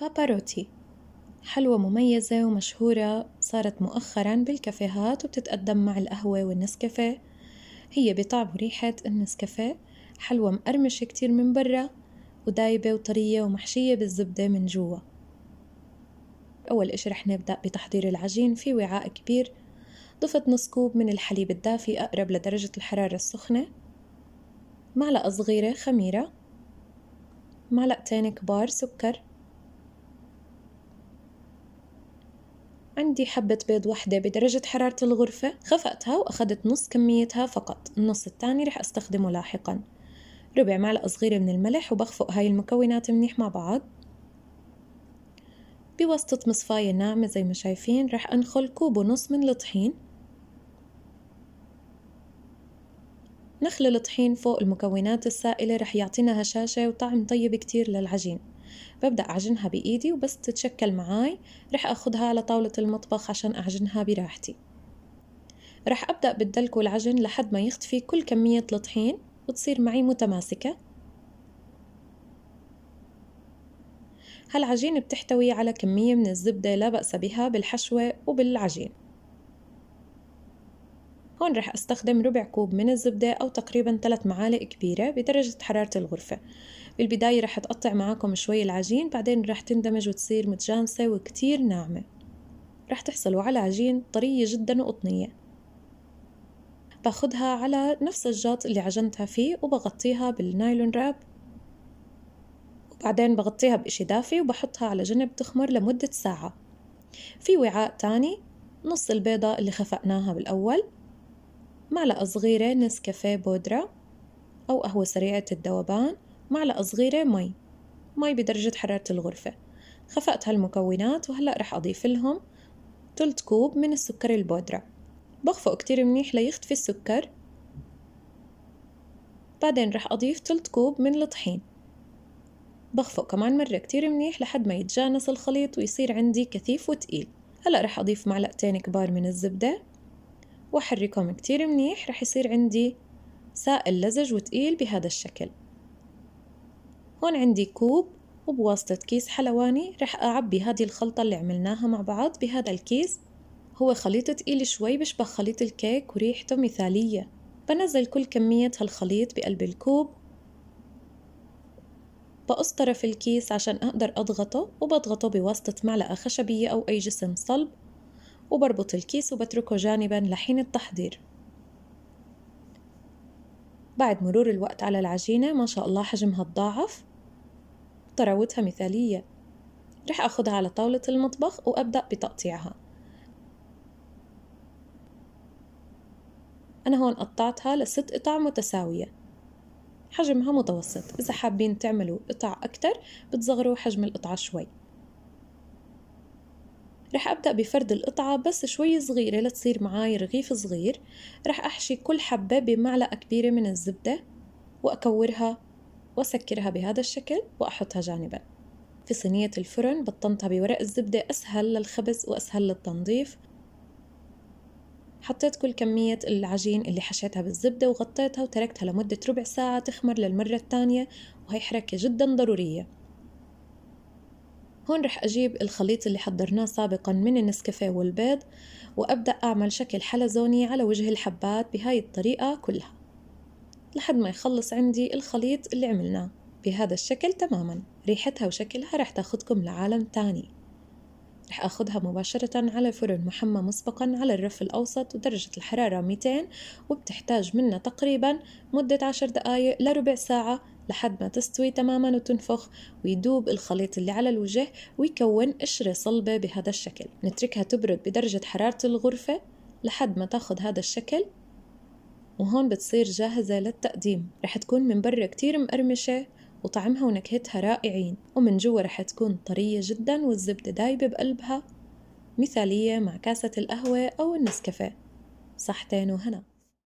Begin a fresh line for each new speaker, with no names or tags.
باباروتي حلوى مميزة ومشهورة صارت مؤخرا بالكافيهات وبتتقدم مع القهوة والنسكافيه هي بطعم وريحة النسكافيه حلوى مقرمشة كتير من برا ودايبة وطرية ومحشية بالزبدة من جوا أول إشي رح نبدأ بتحضير العجين في وعاء كبير ضفت نص كوب من الحليب الدافي أقرب لدرجة الحرارة السخنة معلقة صغيرة خميرة معلقتين كبار سكر عندي حبة بيض واحدة بدرجة حرارة الغرفة خفقتها وأخذت نص كميتها فقط النص التاني رح أستخدمه لاحقا ربع معلقة صغيرة من الملح وبخفق هاي المكونات منيح مع بعض بواسطة مصفاية ناعمة زي ما شايفين رح أنخل كوب ونص من الطحين نخل الطحين فوق المكونات السائلة رح يعطينا هشاشة وطعم طيب كتير للعجين ببدأ أعجنها بإيدي وبس تتشكل معاي رح على طاوله المطبخ عشان أعجنها براحتي رح أبدأ بالدلك والعجن لحد ما يختفي كل كمية الطحين وتصير معي متماسكة هالعجين بتحتوي على كمية من الزبدة لا بأس بها بالحشوة وبالعجين هون رح أستخدم ربع كوب من الزبدة أو تقريبا 3 معالق كبيرة بدرجة حرارة الغرفة بالبداية رح تقطع معاكم شوي العجين بعدين رح تندمج وتصير متجانسة وكتير ناعمة رح تحصلوا على عجين طرية جدا وقطنية باخدها على نفس الجاط اللي عجنتها فيه وبغطيها بالنايلون راب وبعدين بغطيها بإشي دافي وبحطها على جنب تخمر لمدة ساعة في وعاء تاني نص البيضة اللي خفقناها بالأول معلقة صغيرة نسكافيه بودرة أو قهوة سريعة الذوبان معلقة صغيرة مي مي بدرجة حرارة الغرفة خفقت هالمكونات وهلأ رح أضيف لهم تلت كوب من السكر البودرة بخفق كتير منيح ليختفي السكر بعدين رح أضيف تلت كوب من الطحين بخفق كمان مرة كتير منيح لحد ما يتجانس الخليط ويصير عندي كثيف وتقيل هلأ رح أضيف معلقتين كبار من الزبدة وأحركهم كتير منيح رح يصير عندي سائل لزج وتقيل بهذا الشكل هون عندي كوب وبواسطة كيس حلواني رح أعبي هذه الخلطة اللي عملناها مع بعض بهذا الكيس هو خليط تقيل شوي بشبه خليط الكيك وريحته مثالية بنزل كل كمية هالخليط بقلب الكوب بقص طرف الكيس عشان أقدر أضغطه وبضغطه بواسطة معلقة خشبية أو أي جسم صلب وبربط الكيس وبتركه جانبا لحين التحضير بعد مرور الوقت على العجينة ما شاء الله حجمها تضاعف طراوتها مثالية رح أخدها على طاولة المطبخ وأبدأ بتقطيعها أنا هون قطعتها لست قطع متساوية حجمها متوسط إذا حابين تعملوا قطع أكتر بتصغروا حجم القطعة شوي رح أبدأ بفرد القطعة بس شوي صغيرة لتصير معاي رغيف صغير رح أحشي كل حبة بمعلقة كبيرة من الزبدة وأكورها وأسكرها بهذا الشكل وأحطها جانبا في صينية الفرن بطنتها بورق الزبدة أسهل للخبز وأسهل للتنظيف حطيت كل كمية العجين اللي حشيتها بالزبدة وغطيتها وتركتها لمدة ربع ساعة تخمر للمرة الثانية وهي حركة جدا ضرورية هون رح أجيب الخليط اللي حضرناه سابقا من النسكافيه والبيض وأبدأ أعمل شكل حلزوني على وجه الحبات بهاي الطريقة كلها لحد ما يخلص عندي الخليط اللي عملناه بهذا الشكل تماما ريحتها وشكلها رح تاخدكم لعالم تاني رح أخذها مباشرة على الفرن محمى مسبقا على الرف الأوسط ودرجة الحرارة 200 وبتحتاج منا تقريبا مدة 10 دقايق لربع ساعة لحد ما تستوي تماما وتنفخ ويدوب الخليط اللي على الوجه ويكون قشرة صلبة بهذا الشكل نتركها تبرد بدرجة حرارة الغرفة لحد ما تاخد هذا الشكل وهون بتصير جاهزة للتقديم رح تكون من برا كتير مقرمشة وطعمها ونكهتها رائعين ومن جوا رح تكون طرية جدا والزبدة دايبة بقلبها مثالية مع كاسة القهوة أو النسكافيه صحتين وهنا